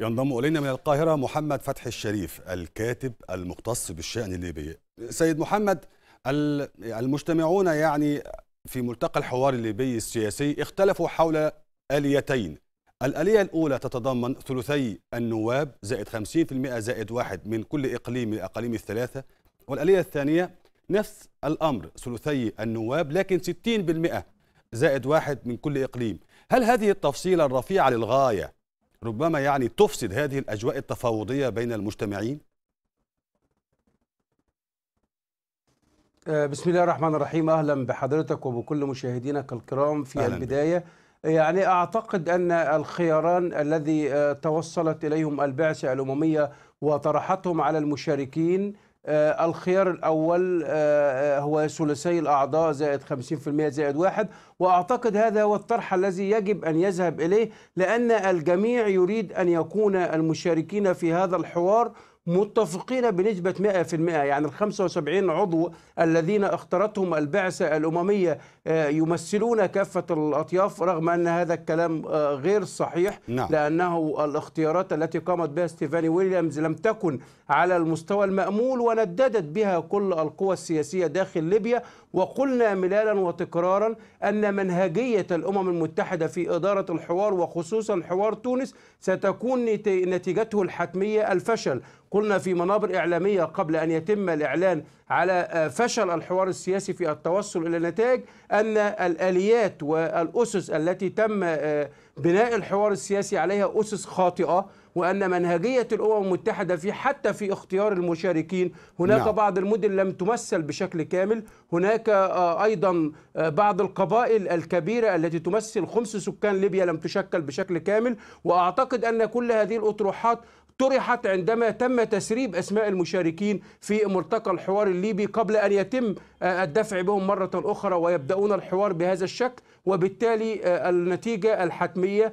ينضم الينا من القاهره محمد فتحي الشريف الكاتب المختص بالشان الليبي. سيد محمد المجتمعون يعني في ملتقى الحوار الليبي السياسي اختلفوا حول اليتين. الاليه الاولى تتضمن ثلثي النواب زائد 50% زائد واحد من كل اقليم من الاقاليم الثلاثه والاليه الثانيه نفس الامر ثلثي النواب لكن 60% زائد واحد من كل اقليم. هل هذه التفصيله الرفيعه للغايه ربما يعني تفسد هذه الأجواء التفاوضية بين المجتمعين آه، بسم الله الرحمن الرحيم أهلا بحضرتك وبكل مشاهدينك الكرام في أهلاً البداية بي. يعني أعتقد أن الخياران الذي آه، توصلت إليهم البعثة الأممية وطرحتهم على المشاركين آه، الخيار الأول آه، آه، هو ثلثي الأعضاء زائد 50% زائد واحد وأعتقد هذا هو الطرح الذي يجب أن يذهب إليه لأن الجميع يريد أن يكون المشاركين في هذا الحوار متفقين بنسبة 100% يعني ال 75 عضو الذين اختارتهم البعثة الأممية آه، يمثلون كافة الأطياف رغم أن هذا الكلام آه، غير صحيح نعم. لأنه الاختيارات التي قامت بها ستيفاني ويليامز لم تكن على المستوى المأمول ونددت بها كل القوى السياسية داخل ليبيا وقلنا ملالا وتكرارا أن منهجية الأمم المتحدة في إدارة الحوار وخصوصا حوار تونس ستكون نتيجته الحتمية الفشل قلنا في منابر إعلامية قبل أن يتم الإعلان على آه، فشل الحوار السياسي في التوصل إلى نتائج أن الآليات والأسس التي تم آه، بناء الحوار السياسي عليها أسس خاطئة وأن منهجية الأمم المتحدة في حتى في اختيار المشاركين هناك نعم. بعض المدن لم تمثل بشكل كامل هناك آه، أيضا آه، بعض القبائل الكبيرة التي تمثل خمس سكان ليبيا لم تشكل بشكل كامل وأعتقد أن كل هذه الأطروحات طرحت عندما تم تسريب اسماء المشاركين في ملتقى الحوار الليبي قبل ان يتم آه، الدفع بهم مره اخرى ويبداون الحوار بهذا الشكل وبالتالي النتيجه الحتميه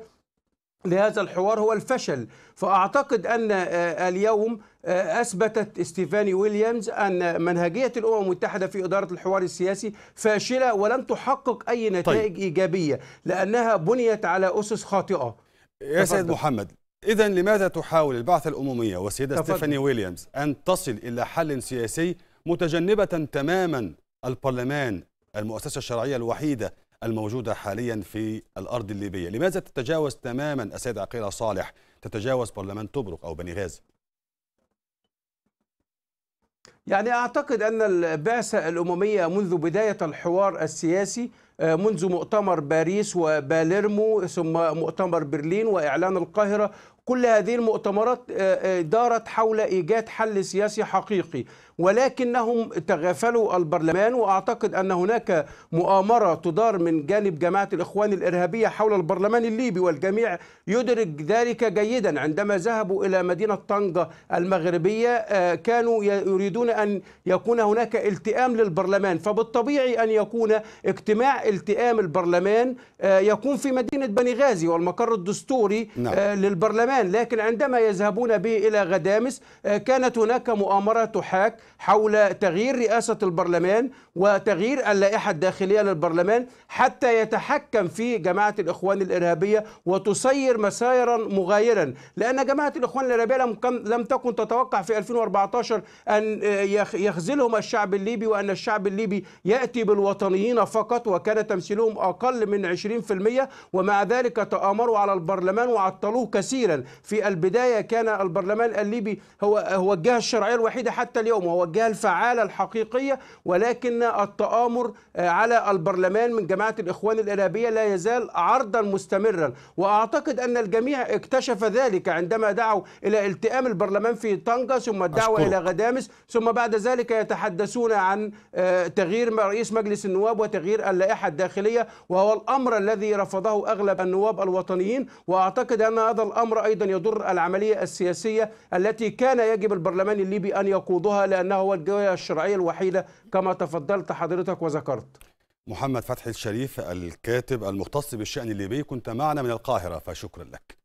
لهذا الحوار هو الفشل فأعتقد أن آه، اليوم آه، أثبتت ستيفاني ويليامز أن منهجية الأمم المتحدة في إدارة الحوار السياسي فاشلة ولن تحقق أي طيب. نتائج طيب. إيجابية لأنها بنيت على أسس خاطئة يا تفضل. سيد محمد إذا لماذا تحاول البعثة الأممية والسيدة تفضل. ستيفاني ويليامز أن تصل إلى حل سياسي متجنبة تماما البرلمان المؤسسة الشرعية الوحيدة الموجودة حاليا في الأرض الليبية لماذا تتجاوز تماما السيد عقيلة صالح تتجاوز برلمان تبرق أو بني غازي يعني أعتقد أن البعثة الأممية منذ بداية الحوار السياسي آه، منذ مؤتمر باريس وباليرمو ثم مؤتمر برلين وإعلان القاهرة كل هذه المؤتمرات آه، آه، دارت حول إيجاد حل سياسي حقيقي ولكنهم تغافلوا البرلمان وأعتقد أن هناك مؤامرة تدار من جانب جماعة الإخوان الإرهابية حول البرلمان الليبي والجميع يدرك ذلك جيدا عندما ذهبوا إلى مدينة طنجة المغربية آه، كانوا يريدون أن يكون هناك التئام للبرلمان فبالطبيعي أن يكون اجتماع التئام البرلمان يكون في مدينة بني غازي والمقر الدستوري نعم. للبرلمان الآن لكن عندما يذهبون به إلى غدامس آه، كانت هناك مؤامرة تحاك حول تغيير رئاسة البرلمان وتغيير اللائحة الداخلية للبرلمان حتى يتحكم في جماعة الإخوان الإرهابية وتسير مسايرا مغايرا لأن جماعة الإخوان الإرهابية لم تكن تتوقع في 2014 أن آه، يخذلهم الشعب الليبي وأن الشعب الليبي يأتي بالوطنيين فقط وكان تمثيلهم أقل من 20% ومع ذلك تآمروا على البرلمان وعطلوه كثيرا في البداية كان البرلمان الليبي هو هو الجهة الشرعية الوحيدة حتى اليوم وهو الجهة الفعالة الحقيقية ولكن التآمر آه، على البرلمان من جماعة الإخوان الإرهابية لا يزال عرضا مستمرا وأعتقد أن الجميع اكتشف ذلك عندما دعوا إلى التئام البرلمان في طنجة ثم الدعوة إلى غدامس ثم بعد ذلك يتحدثون عن آه، تغيير رئيس مجلس النواب وتغيير اللائحة الداخلية وهو الأمر الذي رفضه أغلب النواب الوطنيين وأعتقد أن هذا الأمر أيضا أيضا يضر العملية السياسية التي كان يجب البرلمان الليبي أن يقودها لأنه هو الجوية الشرعية الوحيدة كما تفضلت حضرتك وذكرت محمد فتحي الشريف الكاتب المختص بالشأن الليبي كنت معنا من القاهرة فشكرا لك